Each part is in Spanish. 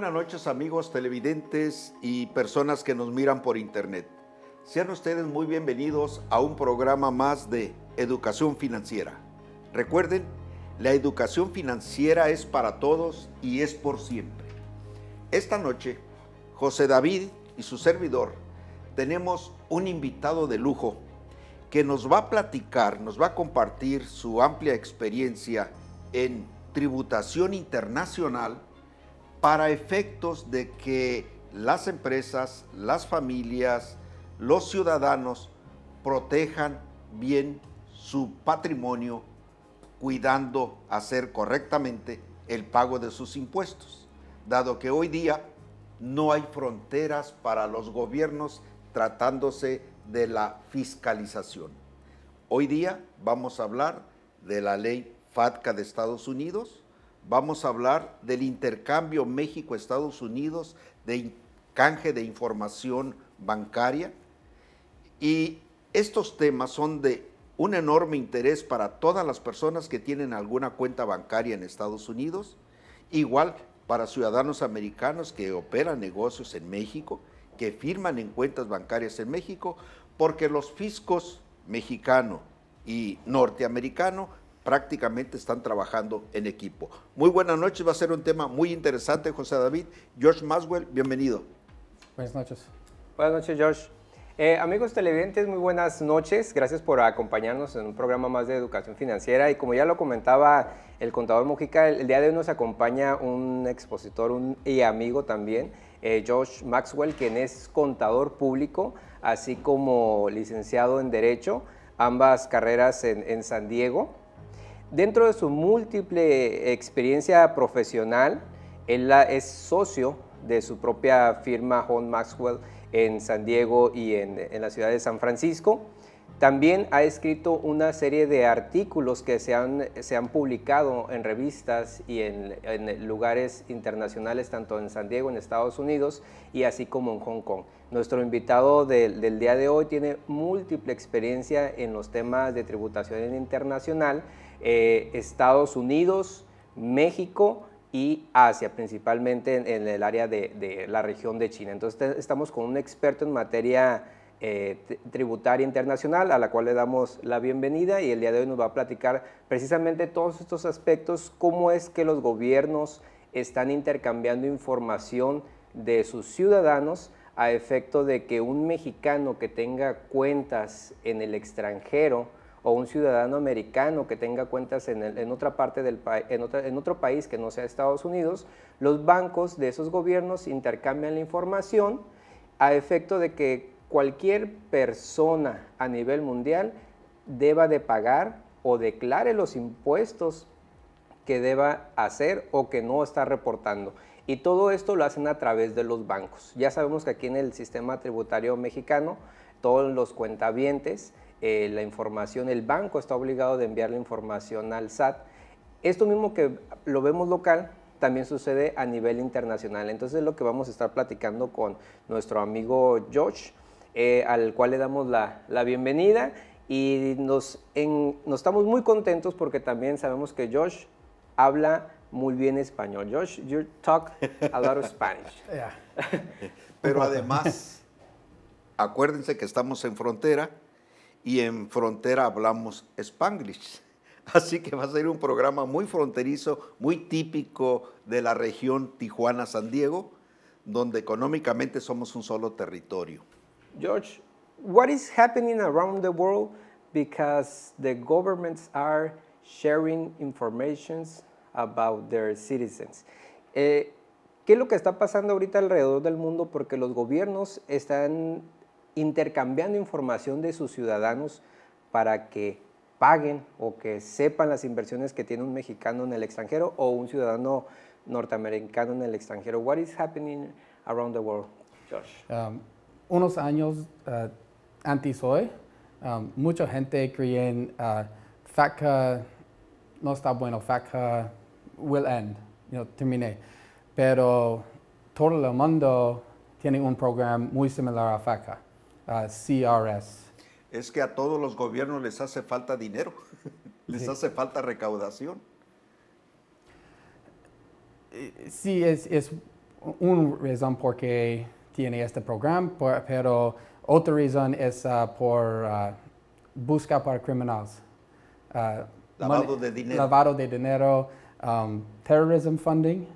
buenas noches amigos televidentes y personas que nos miran por internet. Sean ustedes muy bienvenidos a un programa más de Educación Financiera. Recuerden, la educación financiera es para todos y es por siempre. Esta noche, José David y su servidor tenemos un invitado de lujo que nos va a platicar, nos va a compartir su amplia experiencia en tributación internacional para efectos de que las empresas, las familias, los ciudadanos protejan bien su patrimonio cuidando hacer correctamente el pago de sus impuestos, dado que hoy día no hay fronteras para los gobiernos tratándose de la fiscalización. Hoy día vamos a hablar de la ley FATCA de Estados Unidos, vamos a hablar del intercambio México-Estados Unidos de canje de información bancaria. Y estos temas son de un enorme interés para todas las personas que tienen alguna cuenta bancaria en Estados Unidos, igual para ciudadanos americanos que operan negocios en México, que firman en cuentas bancarias en México, porque los fiscos mexicano y norteamericano prácticamente están trabajando en equipo. Muy buenas noches, va a ser un tema muy interesante, José David. George Maxwell, bienvenido. Buenas noches. Buenas noches, George. Eh, amigos televidentes, muy buenas noches. Gracias por acompañarnos en un programa más de educación financiera. Y como ya lo comentaba el contador Mujica, el, día de hoy nos acompaña un expositor y amigo también, eh, Josh Maxwell, quien es contador público, así como licenciado en Derecho, ambas carreras en San Diego. Dentro de su múltiple experiencia profesional, él es socio de su propia firma John Maxwell en San Diego y en, la ciudad de San Francisco. También ha escrito una serie de artículos que se han, publicado en revistas y en, lugares internacionales, tanto en San Diego, en Estados Unidos, y así como en Hong Kong. Nuestro invitado del día de hoy tiene múltiple experiencia en los temas de tributación internacional eh, Estados Unidos, México y Asia, principalmente en, el área de, la región de China. Entonces estamos con un experto en materia eh, tributaria internacional a la cual le damos la bienvenida y el día de hoy nos va a platicar precisamente todos estos aspectos, cómo es que los gobiernos están intercambiando información de sus ciudadanos a efecto de que un mexicano que tenga cuentas en el extranjero, o un ciudadano americano que tenga cuentas en, otra parte del en otro país que no sea Estados Unidos, los bancos de esos gobiernos intercambian la información a efecto de que cualquier persona a nivel mundial deba de pagar o declare los impuestos que deba hacer o que no está reportando. Y todo esto lo hacen a través de los bancos. Ya sabemos que aquí en el sistema tributario mexicano, todos los cuentavientes eh, la información, el banco está obligado de enviar la información al SAT. Esto mismo que lo vemos local, también sucede a nivel internacional. Entonces es lo que vamos a estar platicando con nuestro amigo Josh eh, al cual le damos la, bienvenida y nos, estamos muy contentos porque también sabemos que Josh habla muy bien español. Josh, you talk a lot of Spanish. Pero además, acuérdense que estamos en frontera y en frontera hablamos spanglish. Así que va a ser un programa muy fronterizo, muy típico de la región Tijuana-San Diego, donde económicamente somos un solo territorio. George, what is happening around the world because the governments are sharing information about their citizens? Eh, ¿Qué es lo que está pasando ahorita alrededor del mundo? Porque los gobiernos están intercambiando información de sus ciudadanos para que paguen o que sepan las inversiones que tiene un mexicano en el extranjero o un ciudadano norteamericano en el extranjero. What is happening around the world, Josh? Um, unos años uh, antes hoy, um, mucha gente creía en uh, FACA no está bueno, FACA will end, you terminé. Pero todo el mundo tiene un programa muy similar a FACA. CRS. Es que a todos los gobiernos les hace falta dinero, les hace falta recaudación. Eh, sí, es, es una razón por qué tiene este programa, pero otra razón es ah, por ah, busca para criminales. Ah, lavado de dinero. Lavado de dinero, um, terrorism funding.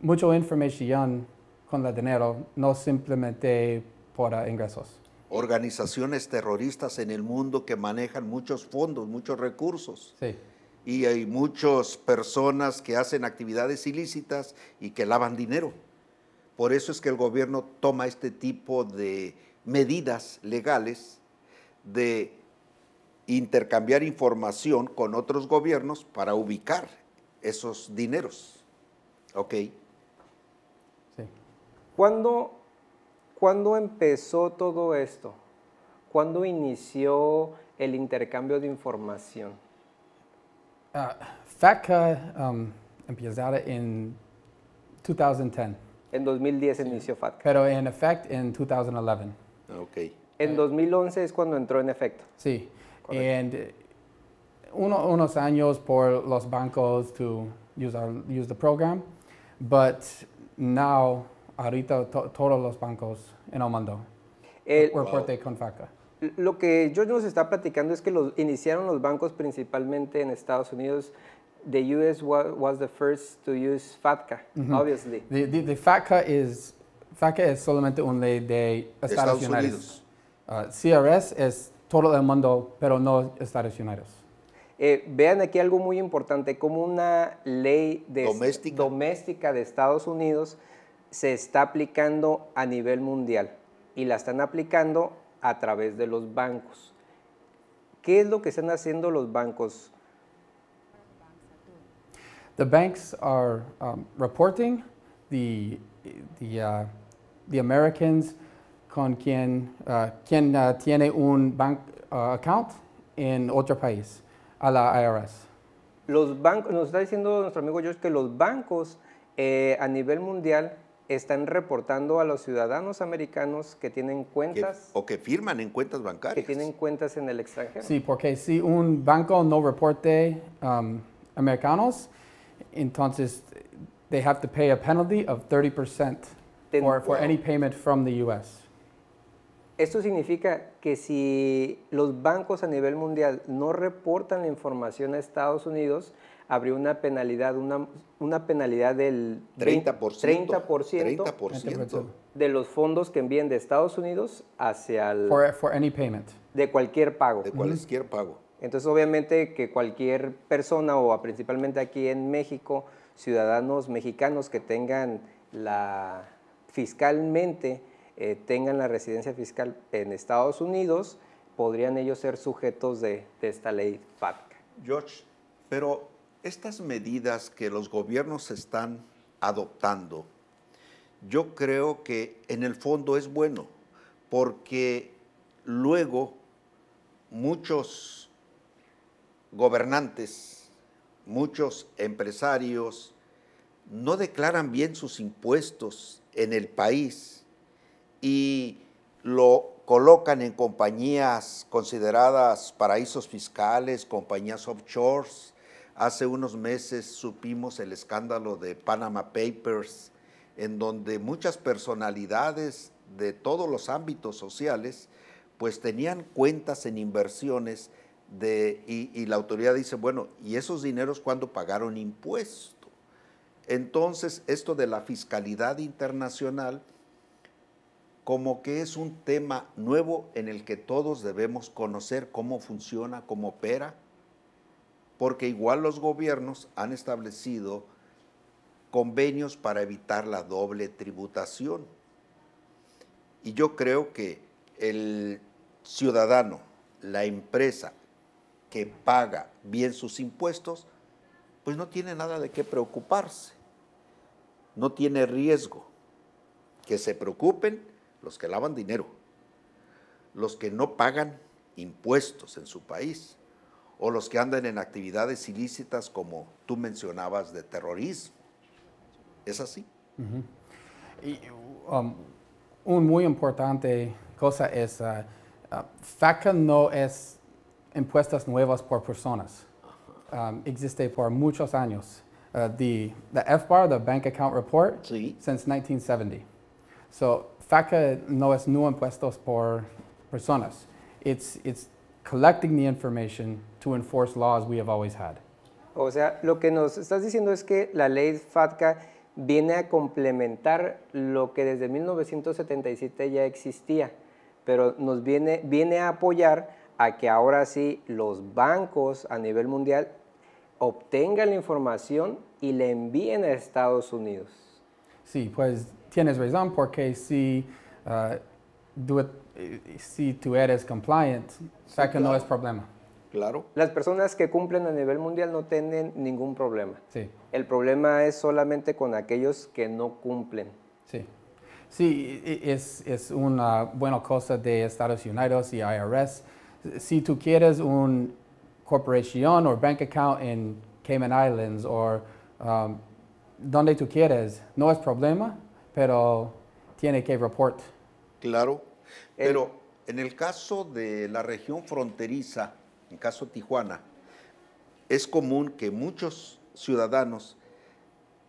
mucho mucha información con el dinero, no simplemente por ah, ingresos. Organizaciones terroristas en el mundo que manejan muchos fondos, muchos recursos. Sí. Y hay muchas personas que hacen actividades ilícitas y que lavan dinero. Por eso es que el gobierno toma este tipo de medidas legales de intercambiar información con otros gobiernos para ubicar esos dineros. ¿Ok? Sí. ¿Cuándo ¿Cuándo empezó todo esto? ¿Cuándo inició el intercambio de información? Ah, FATCA um, en 2010. En 2010 inició FATCA. Pero en efecto en 2011. Ok. En 2011 eh. es cuando entró en efecto. Sí. Y eh, unos años por los bancos to use, use the program, but now ahorita todos los bancos en el mundo. El, reporte con FATCA. Lo que George nos está platicando es que los, iniciaron los bancos principalmente en Estados Unidos. The U.S. was, the first to use FATCA, obviously. The, FATCA, is, FATCA es solamente una ley de Estados, Unidos. Uh, CRS es todo el mundo, pero no Estados Unidos. Eh, vean aquí algo muy importante, como una ley de doméstica de Estados Unidos se está aplicando a nivel mundial y la están aplicando a través de los bancos. ¿Qué es lo que están haciendo los bancos? The banks are um, reporting uh, the, Americans con quien, uh, uh, tiene un bank account en otro país, a la IRS. Los bancos, nos está diciendo nuestro amigo George que los bancos eh, a nivel mundial están reportando a los ciudadanos americanos que tienen cuentas. o que firman en cuentas bancarias. Que tienen cuentas en el extranjero. Sí, porque si un banco no reporte um, americanos, entonces they have to pay a penalty of 30% Ten, for, for de any payment from the US. Esto significa que si los bancos a nivel mundial no reportan la información a Estados Unidos, abrió una penalidad, una, una penalidad del 30%, de los fondos que envíen de Estados Unidos hacia el... any payment. De cualquier pago. De cualquier pago. Entonces, obviamente que cualquier persona o principalmente aquí en México, ciudadanos mexicanos que tengan la fiscalmente, eh, tengan la residencia fiscal en Estados Unidos, podrían ellos ser sujetos de, de esta ley FATCA. George, pero estas medidas que los gobiernos están adoptando, yo creo que en el fondo es bueno, porque luego muchos gobernantes, muchos empresarios no declaran bien sus impuestos en el país y lo colocan en compañías consideradas paraísos fiscales, compañías offshores, Hace unos meses supimos el escándalo de Panama Papers, en donde muchas personalidades de todos los ámbitos sociales pues tenían cuentas en inversiones de, y, la autoridad dice, bueno, ¿y esos dineros cuándo pagaron impuesto? Entonces, esto de la fiscalidad internacional como que es un tema nuevo en el que todos debemos conocer cómo funciona, cómo opera, porque igual los gobiernos han establecido convenios para evitar la doble tributación. Y yo creo que el ciudadano, la empresa que paga bien sus impuestos, pues no tiene nada de qué preocuparse. No tiene riesgo. Que se preocupen los que lavan dinero, los que no pagan impuestos en su país o los que andan en actividades ilícitas como tú mencionabas de terrorismo. ¿Es así? Um, un muy importante cosa es, ah, ah, FACA no es impuestos nuevas por personas. Um, existe por muchos años. Ah, the, the FBAR, the Bank Account Report, since 1970. So FACA no es nuevos impuestos por personas collecting the information to enforce laws we have always had. O sea, lo que nos estás diciendo es que la ley FATCA viene a complementar lo que desde 1977 ya existía, pero nos viene, viene a apoyar a que ahora sí los bancos a nivel mundial obtengan la información y la envíen a Estados Unidos. Sí, pues tienes razón, porque si eh, eh, si tú eres e compliant, que no es problema. Claro. Las personas que cumplen a nivel mundial no tienen ningún problema. Sí. El problema es solamente con aquellos que no cumplen. Sí. Sí, e, e, es, una buena cosa de Estados Unidos y IRS. Si tú quieres una corporación o bank account en Cayman Islands o um, donde tú quieres, no es problema, pero tiene que reportar. Claro, pero en el caso de la región fronteriza, en caso de Tijuana, es común que muchos ciudadanos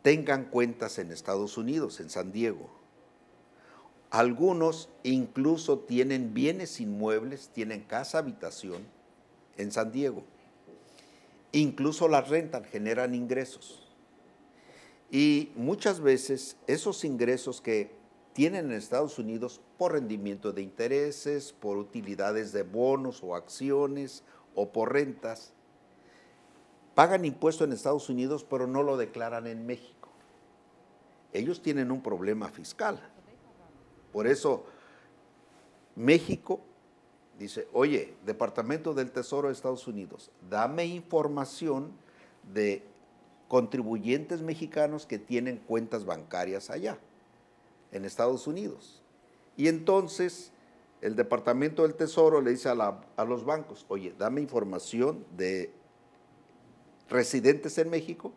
tengan cuentas en Estados Unidos, en San Diego. Algunos incluso tienen bienes inmuebles, tienen casa, habitación en San Diego. Incluso las rentan, generan ingresos. Y muchas veces esos ingresos que tienen en Estados Unidos por rendimiento de intereses, por utilidades de bonos o acciones o por rentas. Pagan impuesto en Estados Unidos, pero no lo declaran en México. Ellos tienen un problema fiscal. Por eso México dice, oye, Departamento del Tesoro de Estados Unidos, dame información de contribuyentes mexicanos que tienen cuentas bancarias allá en Estados Unidos. Y entonces el Departamento del Tesoro le dice a, los bancos, oye, dame información de residentes en México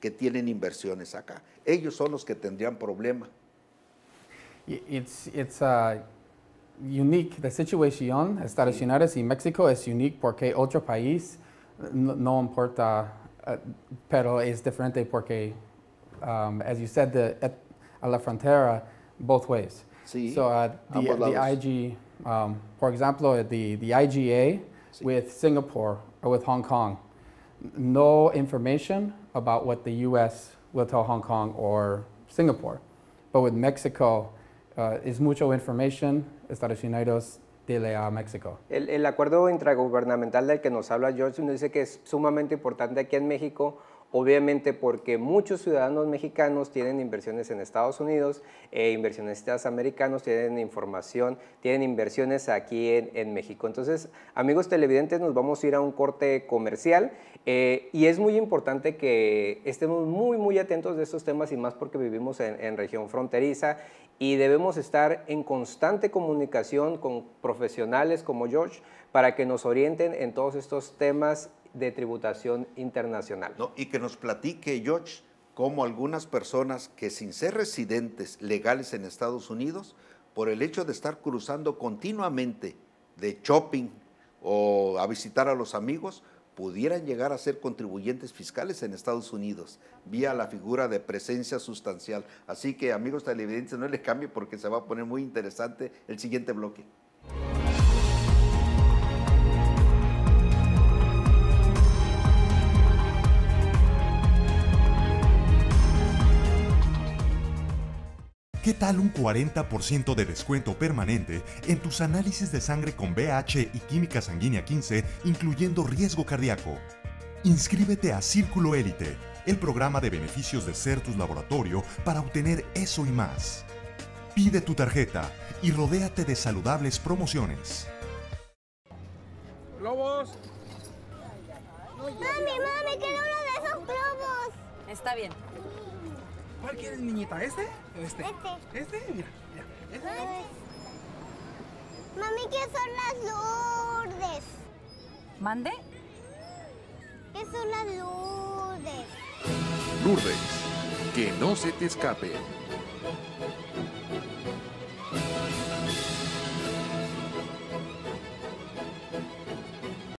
que tienen inversiones acá. Ellos son los que tendrían problema. It's, unique. La situación Estados Unidos y México es unique porque otro país no, importa, eh, pero es diferente porque, um, as you said, La Frontera both ways. Sí. So uh, the, the IG, um, for example, uh, the, the IGA sí. with Singapore or uh, with Hong Kong, no information about what the US will tell Hong Kong or Singapore. But with Mexico, uh, es mucho information, Estados Unidos dile a México. El, el acuerdo intragubernamental del que nos habla George nos dice que es sumamente importante aquí en México obviamente porque muchos ciudadanos mexicanos tienen inversiones en Estados Unidos, e inversionistas americanos tienen información, tienen inversiones aquí en, México. Entonces, amigos televidentes, nos vamos a ir a un corte comercial eh, y es muy importante que estemos muy, muy atentos de estos temas y más porque vivimos en, en región fronteriza y debemos estar en constante comunicación con profesionales como George para que nos orienten en todos estos temas de tributación internacional. y que nos platique, George, cómo algunas personas que sin ser residentes legales en Estados Unidos, por el hecho de estar cruzando continuamente de shopping o a visitar a los amigos, pudieran llegar a ser contribuyentes fiscales en Estados Unidos, vía la figura de presencia sustancial. Así que amigos televidentes, no les cambie porque se va a poner muy interesante el siguiente bloque. ¿Qué tal un 40% de descuento permanente en tus análisis de sangre con BH y química sanguínea 15, incluyendo riesgo cardíaco? Inscríbete a Círculo Élite, el programa de beneficios de Certus Laboratorio para obtener eso y más. Pide tu tarjeta y rodéate de saludables promociones. ¡Globos! Mami, mami, uno de esos globos. Está bien. ¿Cuál quieres, niñita? ¿Este o este? Este. ¿Este? Mira, Este. Mami, ¿qué son las lourdes? ¿Mande? ¿Qué son las lourdes? Lourdes, que no se te escape.